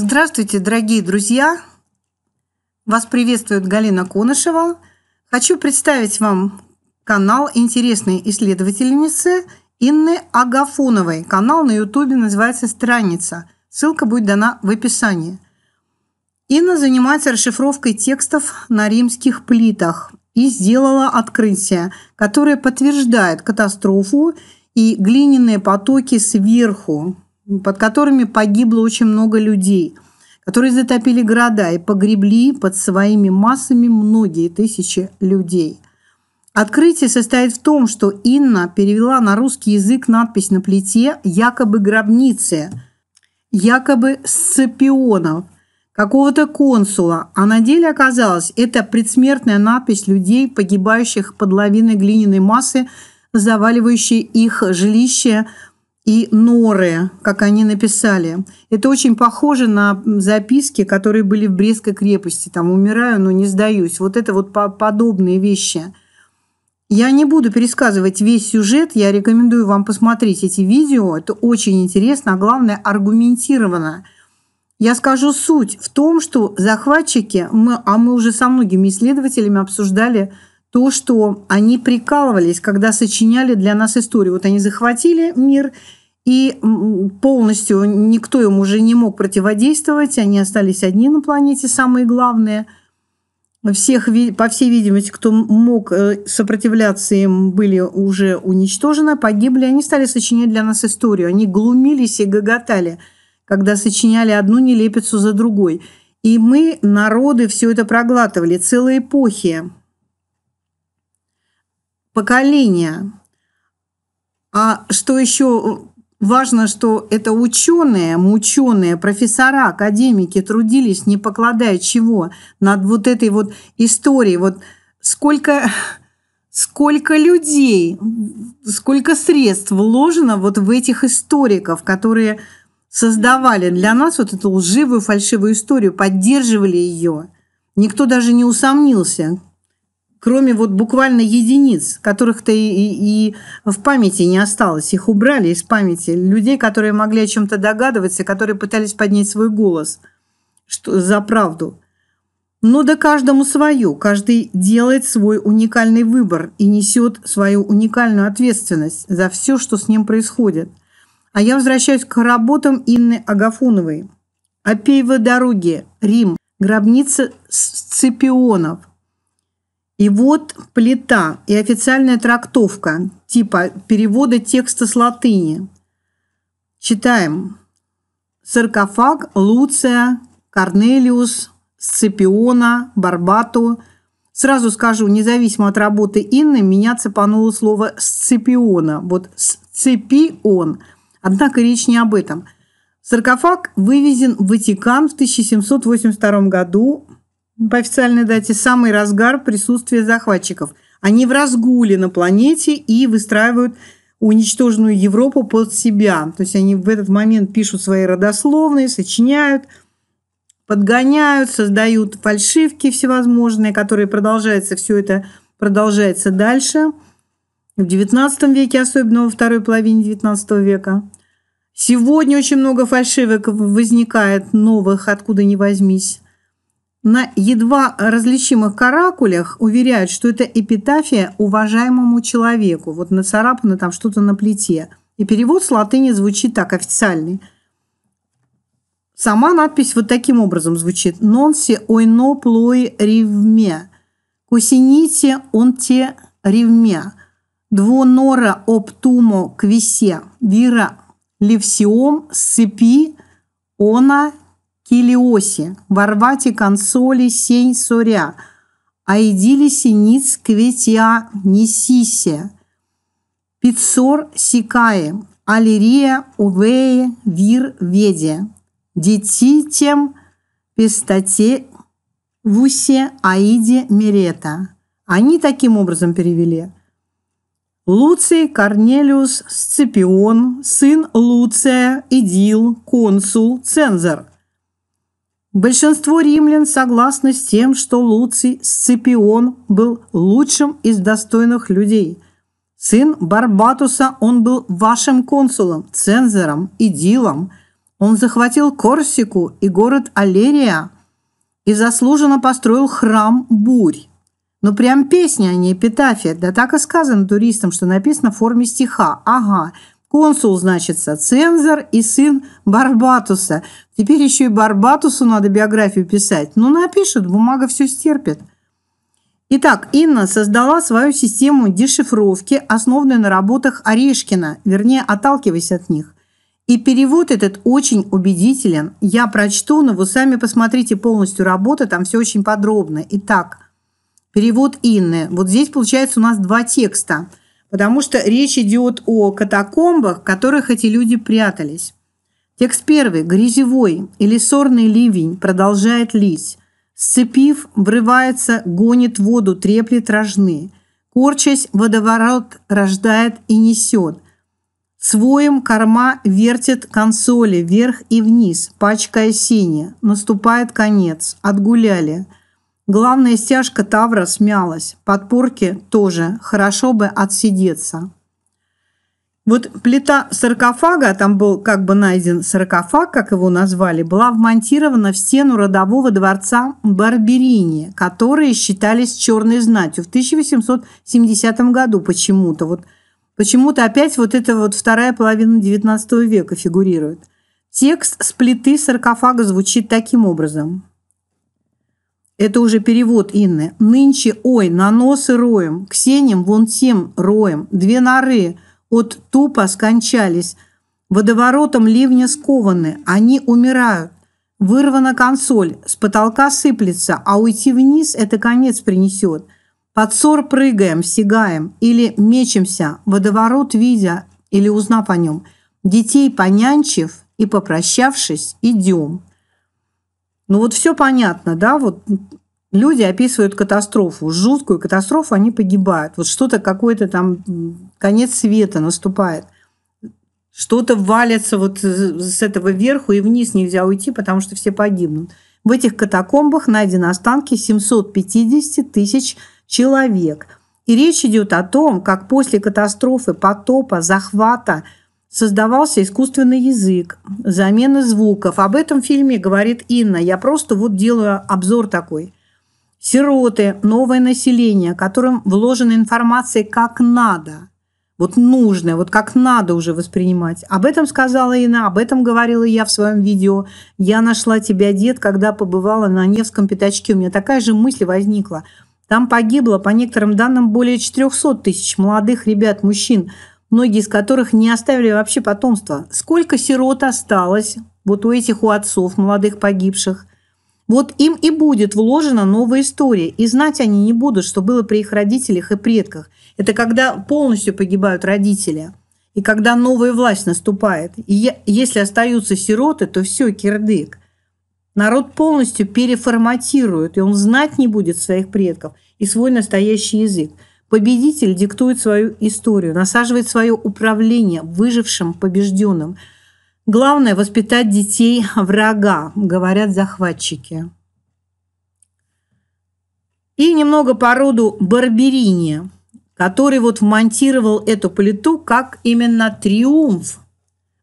Здравствуйте, дорогие друзья! Вас приветствует Галина Конышева. Хочу представить вам канал интересной исследовательницы Инны Агафоновой. Канал на ютубе называется «Страница». Ссылка будет дана в описании. Инна занимается расшифровкой текстов на римских плитах и сделала открытие, которое подтверждает катастрофу и глиняные потоки сверху под которыми погибло очень много людей, которые затопили города и погребли под своими массами многие тысячи людей. Открытие состоит в том, что Инна перевела на русский язык надпись на плите якобы гробницы, якобы сципионов, какого-то консула, а на деле оказалось, это предсмертная надпись людей, погибающих под лавиной глиняной массы, заваливающей их жилище – и норы, как они написали. Это очень похоже на записки, которые были в Брестской крепости. Там «умираю, но не сдаюсь». Вот это вот подобные вещи. Я не буду пересказывать весь сюжет, я рекомендую вам посмотреть эти видео. Это очень интересно, а главное, аргументированно. Я скажу суть в том, что захватчики, мы, а мы уже со многими исследователями обсуждали то, что они прикалывались, когда сочиняли для нас историю. Вот они захватили мир – и полностью никто им уже не мог противодействовать. Они остались одни на планете, самые главные. Всех, по всей видимости, кто мог э, сопротивляться им, были уже уничтожены, погибли. Они стали сочинять для нас историю. Они глумились и гоготали, когда сочиняли одну нелепицу за другой. И мы, народы, все это проглатывали, целые эпохи, поколения. А что еще Важно, что это ученые, мученые, профессора, академики трудились, не покладая чего, над вот этой вот историей. Вот сколько, сколько людей, сколько средств вложено вот в этих историков, которые создавали для нас вот эту лживую, фальшивую историю, поддерживали ее. Никто даже не усомнился, кроме вот буквально единиц, которых-то и, и, и в памяти не осталось. Их убрали из памяти. Людей, которые могли о чем-то догадываться, которые пытались поднять свой голос что, за правду. Но да каждому свое. Каждый делает свой уникальный выбор и несет свою уникальную ответственность за все, что с ним происходит. А я возвращаюсь к работам Инны Агафоновой. «Опеева дороги», «Рим», «Гробница Сципионов», и вот плита и официальная трактовка типа перевода текста с латыни. Читаем. Саркофаг Луция, Корнелиус, Сципиона, Барбату. Сразу скажу, независимо от работы Инны, меня цепануло слово «сципиона». Вот «сципион». Однако речь не об этом. Саркофаг вывезен в Ватикан в 1782 году по официальной дате самый разгар присутствия захватчиков. Они в разгуле на планете и выстраивают уничтоженную Европу под себя. То есть они в этот момент пишут свои родословные, сочиняют, подгоняют, создают фальшивки всевозможные, которые продолжаются, все это продолжается дальше. В XIX веке, особенно во второй половине XIX века. Сегодня очень много фальшивок возникает новых, откуда не возьмись. На едва различимых каракулях уверяют, что это эпитафия уважаемому человеку. Вот нацарапано там что-то на плите. И перевод с латыни звучит так, официальный. Сама надпись вот таким образом звучит. «Нонси ойно плой ревме». «Кусините он те ревме». «Двонора оптумо квисе». «Вира левсиом сыпи она Килиосе, Варвате консоли сень соря, Аидили синиц кветя несисе, Пицор сикае, Алирия увее вир веде, Дети тем пестоте вусе аиде мерета. Они таким образом перевели – Луций Корнелиус Сципион, сын Луция, Идил, консул, цензор. Большинство римлян согласны с тем, что Луций Сципион был лучшим из достойных людей. Сын Барбатуса, он был вашим консулом, цензором, и дилом. Он захватил Корсику и город Алерия и заслуженно построил храм Бурь. Но прям песня, а не эпитафия. Да так и сказано туристам, что написано в форме стиха. Ага, Консул, значит, цензор и сын Барбатуса. Теперь еще и Барбатусу надо биографию писать. Ну, напишет, бумага все стерпит. Итак, Инна создала свою систему дешифровки, основанную на работах Орешкина, вернее, отталкиваясь от них. И перевод этот очень убедителен. Я прочту, но вы сами посмотрите полностью работы, там все очень подробно. Итак, перевод Инны. Вот здесь получается у нас два текста – потому что речь идет о катакомбах, в которых эти люди прятались. Текст первый. Грязевой или сорный ливень продолжает лить. Сцепив, врывается, гонит воду, треплет рожны. Корчась, водоворот рождает и несет. Своем корма вертит консоли вверх и вниз, пачкая синие. Наступает конец. Отгуляли. Главная стяжка тавра смялась, подпорки тоже, хорошо бы отсидеться. Вот плита саркофага, там был как бы найден саркофаг, как его назвали, была вмонтирована в стену родового дворца Барберини, которые считались черной знатью в 1870 году почему-то. Вот почему-то опять вот эта вот вторая половина XIX века фигурирует. Текст с плиты саркофага звучит таким образом – это уже перевод Инны. «Нынче, ой, на носы роем, к сеням вон тем роем, две норы от тупо скончались, водоворотом ливня скованы, они умирают. Вырвана консоль, с потолка сыплется, а уйти вниз это конец принесет. Под ссор прыгаем, сигаем или мечемся, водоворот видя или узнав о нем. Детей понянчив и попрощавшись, идем». Ну вот все понятно, да, вот люди описывают катастрофу, жуткую катастрофу, они погибают. Вот что-то, какое то там конец света наступает. Что-то валится вот с этого верху и вниз нельзя уйти, потому что все погибнут. В этих катакомбах найдены останки 750 тысяч человек. И речь идет о том, как после катастрофы, потопа, захвата – создавался искусственный язык, замена звуков. Об этом в фильме говорит Инна. Я просто вот делаю обзор такой. Сироты, новое население, которым вложена информация как надо. Вот нужно, вот как надо уже воспринимать. Об этом сказала Инна, об этом говорила я в своем видео. Я нашла тебя, дед, когда побывала на Невском пятачке. У меня такая же мысль возникла. Там погибло, по некоторым данным, более 400 тысяч молодых ребят, мужчин – многие из которых не оставили вообще потомства. Сколько сирот осталось вот у этих у отцов молодых погибших. Вот им и будет вложена новая история, и знать они не будут, что было при их родителях и предках. Это когда полностью погибают родители, и когда новая власть наступает. И если остаются сироты, то все, кирдык. Народ полностью переформатирует, и он знать не будет своих предков и свой настоящий язык – Победитель диктует свою историю, насаживает свое управление выжившим, побежденным. Главное – воспитать детей врага, говорят захватчики. И немного по роду Барберини, который вот вмонтировал эту плиту как именно триумф.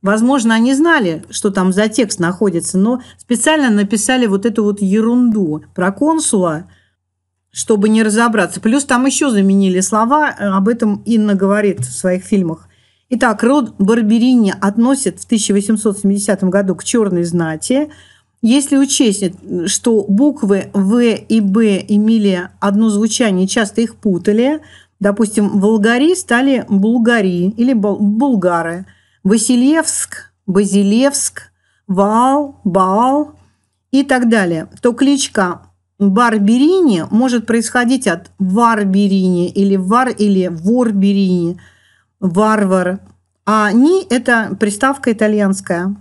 Возможно, они знали, что там за текст находится, но специально написали вот эту вот ерунду про консула – чтобы не разобраться. Плюс там еще заменили слова, э, об этом Инна говорит в своих фильмах. Итак, род Барберини относит в 1870 году к черной знати. Если учесть, что буквы В и Б имели одно звучание, часто их путали, допустим, волгари стали булгари или булгары, Василевск, Базилевск, вал, Баал и так далее, то кличка барберини может происходить от варберини или вар или ворберини, варвар. А ни – это приставка итальянская.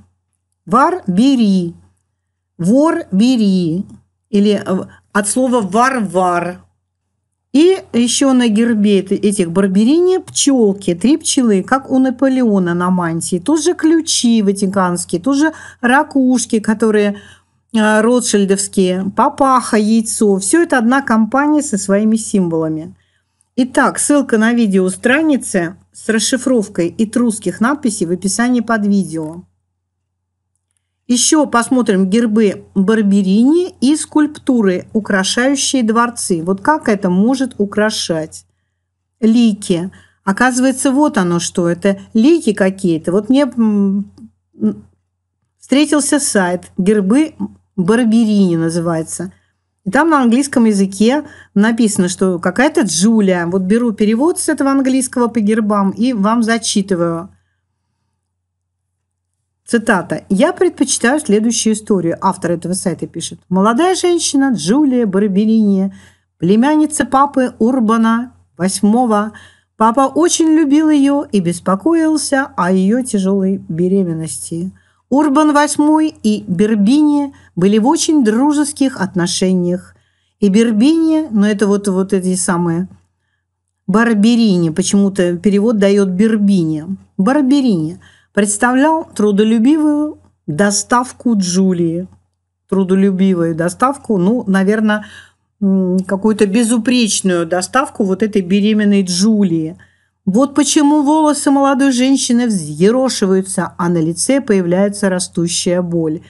Вар – бери, вор – бери, или э, от слова варвар. И еще на гербе этих барберини пчелки, три пчелы, как у Наполеона на мантии. Тоже ключи ватиканские, тоже ракушки, которые Э, ротшильдовские, папаха, яйцо. Все это одна компания со своими символами. Итак, ссылка на видео страницы с расшифровкой и трусских надписей в описании под видео. Еще посмотрим гербы Барберини и скульптуры, украшающие дворцы. Вот как это может украшать? Лики. Оказывается, вот оно что. Это лики какие-то. Вот мне встретился сайт гербы Барберини называется. И там на английском языке написано, что какая-то Джулия. Вот беру перевод с этого английского по гербам и вам зачитываю. Цитата. «Я предпочитаю следующую историю», автор этого сайта пишет. «Молодая женщина Джулия Барберини, племянница папы Урбана VIII. Папа очень любил ее и беспокоился о ее тяжелой беременности». Урбан VIII и Бербини были в очень дружеских отношениях. И Бербини, но ну это вот, вот эти самые Барберини, почему-то перевод дает Бербини. Барберини представлял трудолюбивую доставку Джулии. Трудолюбивую доставку, ну, наверное, какую-то безупречную доставку вот этой беременной Джулии – вот почему волосы молодой женщины взъерошиваются, а на лице появляется растущая боль.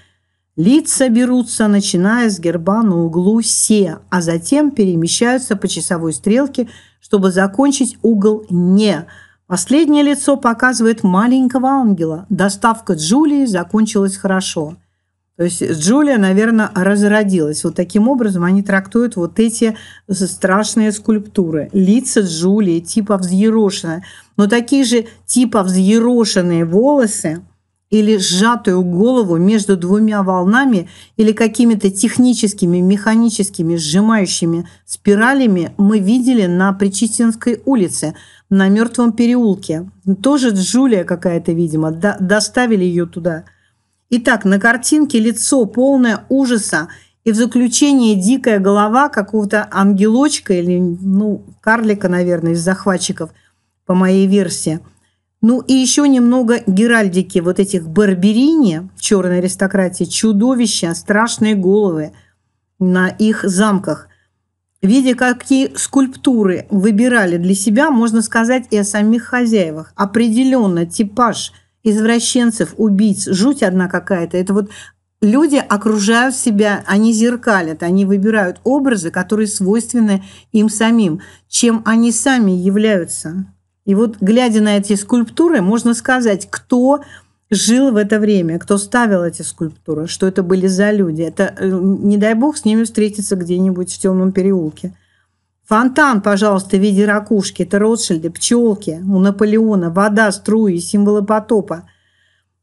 Лица берутся, начиная с герба на углу «се», а затем перемещаются по часовой стрелке, чтобы закончить угол «не». Последнее лицо показывает маленького ангела. Доставка Джулии закончилась хорошо. То есть Джулия, наверное, разродилась. Вот таким образом они трактуют вот эти страшные скульптуры. Лица Джулии типа взъерошенные. Но такие же типа взъерошенные волосы или сжатую голову между двумя волнами или какими-то техническими, механическими сжимающими спиралями мы видели на Причистинской улице, на Мертвом переулке. Тоже Джулия какая-то, видимо, доставили ее туда. Итак, на картинке лицо полное ужаса и в заключение дикая голова какого-то ангелочка или, ну, карлика, наверное, из захватчиков, по моей версии. Ну и еще немного геральдики вот этих барберини в черной аристократии, чудовища, страшные головы на их замках. Видя, какие скульптуры выбирали для себя, можно сказать и о самих хозяевах. Определенно типаж – извращенцев, убийц. Жуть одна какая-то. Это вот люди окружают себя, они зеркалят, они выбирают образы, которые свойственны им самим, чем они сами являются. И вот, глядя на эти скульптуры, можно сказать, кто жил в это время, кто ставил эти скульптуры, что это были за люди. Это, э, не дай бог, с ними встретиться где-нибудь в темном переулке. Фонтан, пожалуйста, в виде ракушки. Это Ротшильды, пчелки у Наполеона, вода, струи, символы потопа.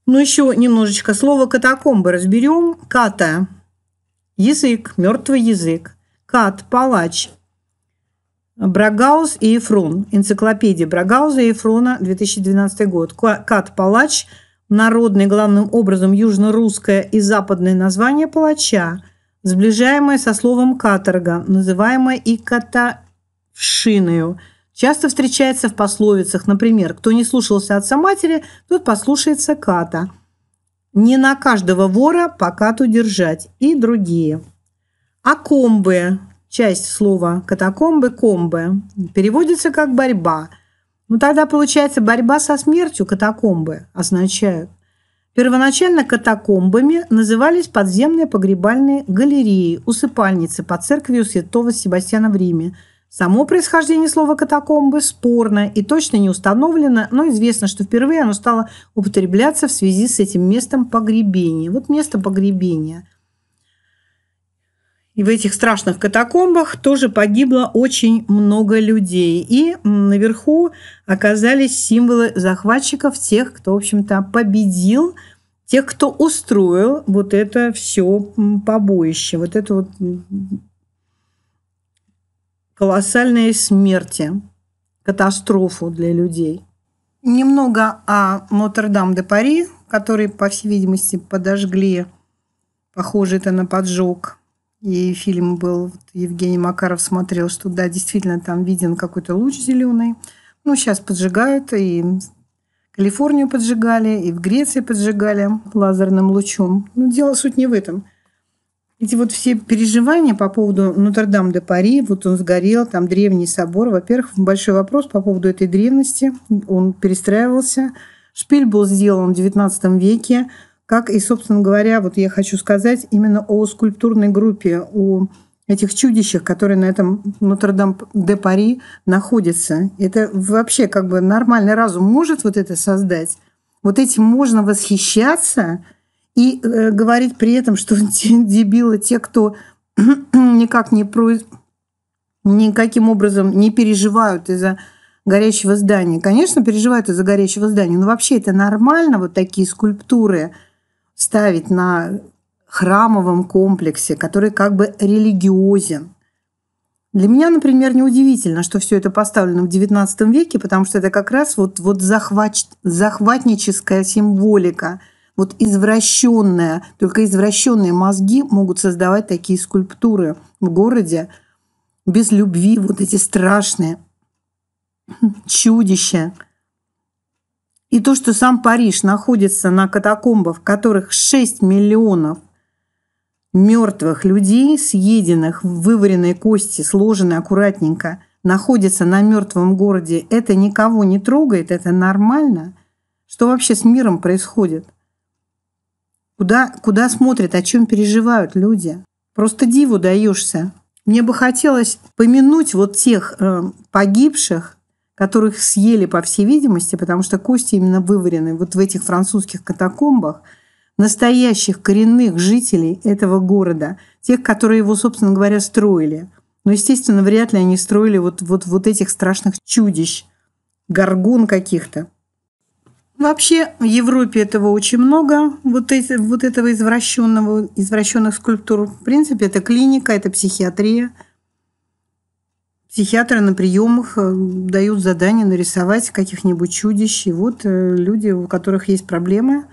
Ну, еще немножечко слово «катакомбы» разберем. Ката – язык, мертвый язык. Кат – палач. Брагаус и Ефрон. Энциклопедия Брагауза и Ефрона, 2012 год. Кат – палач. Народный, главным образом, южно-русское и западное название палача – сближаемое со словом «каторга», называемое и «катавшиною». Часто встречается в пословицах, например, «Кто не слушался отца матери, тот послушается ката», «Не на каждого вора по кату держать» и другие. Акомбы – часть слова «катакомбы» – «комбы». Переводится как «борьба». Но ну, тогда получается борьба со смертью катакомбы означают. Первоначально катакомбами назывались подземные погребальные галереи, усыпальницы под церковью святого Себастьяна в Риме. Само происхождение слова «катакомбы» спорно и точно не установлено, но известно, что впервые оно стало употребляться в связи с этим местом погребения. Вот место погребения – и в этих страшных катакомбах тоже погибло очень много людей. И наверху оказались символы захватчиков, тех, кто, в общем-то, победил, тех, кто устроил вот это все побоище, вот это вот колоссальные смерти, катастрофу для людей. Немного о Нотр-Дам-де-Пари, который, по всей видимости, подожгли. Похоже это на поджог – и фильм был, Евгений Макаров смотрел, что да, действительно там виден какой-то луч зеленый. Ну, сейчас поджигают, и Калифорнию поджигали, и в Греции поджигали лазерным лучом. Но ну, дело суть не в этом. Эти вот все переживания по поводу Нотр-Дам-де-Пари, вот он сгорел, там древний собор. Во-первых, большой вопрос по поводу этой древности. Он перестраивался. Шпиль был сделан в XIX веке как и, собственно говоря, вот я хочу сказать именно о скульптурной группе, о этих чудищах, которые на этом Нотр-Дам-де-Пари находятся. Это вообще как бы нормальный разум может вот это создать. Вот этим можно восхищаться и э, говорить при этом, что те дебилы, те, кто никак не про... никаким образом не переживают из-за горящего здания. Конечно, переживают из-за горящего здания, но вообще это нормально, вот такие скульптуры – ставить на храмовом комплексе, который как бы религиозен. Для меня, например, неудивительно, что все это поставлено в XIX веке, потому что это как раз вот, вот захват, захватническая символика, вот извращенная, только извращенные мозги могут создавать такие скульптуры в городе без любви, вот эти страшные чудища – и то, что сам Париж находится на катакомбах, в которых 6 миллионов мертвых людей, съеденных, вываренной кости, сложены аккуратненько, находятся на мертвом городе, это никого не трогает, это нормально? Что вообще с миром происходит? Куда, куда смотрят, о чем переживают люди? Просто диву даешься. Мне бы хотелось помянуть вот тех э, погибших, которых съели, по всей видимости, потому что кости именно выварены вот в этих французских катакомбах, настоящих коренных жителей этого города, тех, которые его, собственно говоря, строили. Но, естественно, вряд ли они строили вот, вот, вот этих страшных чудищ, горгон каких-то. Вообще в Европе этого очень много, вот, эти, вот этого извращенного, извращенных скульптур. В принципе, это клиника, это психиатрия – Психиатры на приемах э, дают задание нарисовать каких-нибудь чудищ. И вот э, люди, у которых есть проблемы,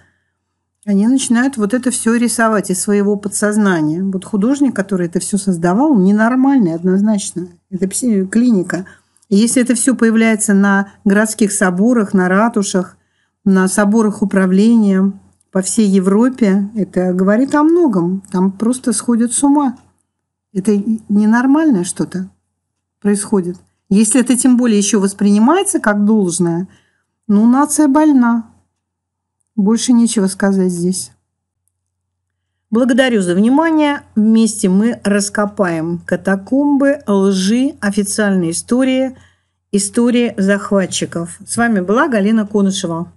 они начинают вот это все рисовать из своего подсознания. Вот художник, который это все создавал, ненормальный однозначно. Это клиника. И если это все появляется на городских соборах, на ратушах, на соборах управления по всей Европе, это говорит о многом. Там просто сходят с ума. Это ненормальное что-то происходит. Если это тем более еще воспринимается как должное, ну, нация больна. Больше нечего сказать здесь. Благодарю за внимание. Вместе мы раскопаем катакомбы, лжи, официальные истории, истории захватчиков. С вами была Галина Конышева.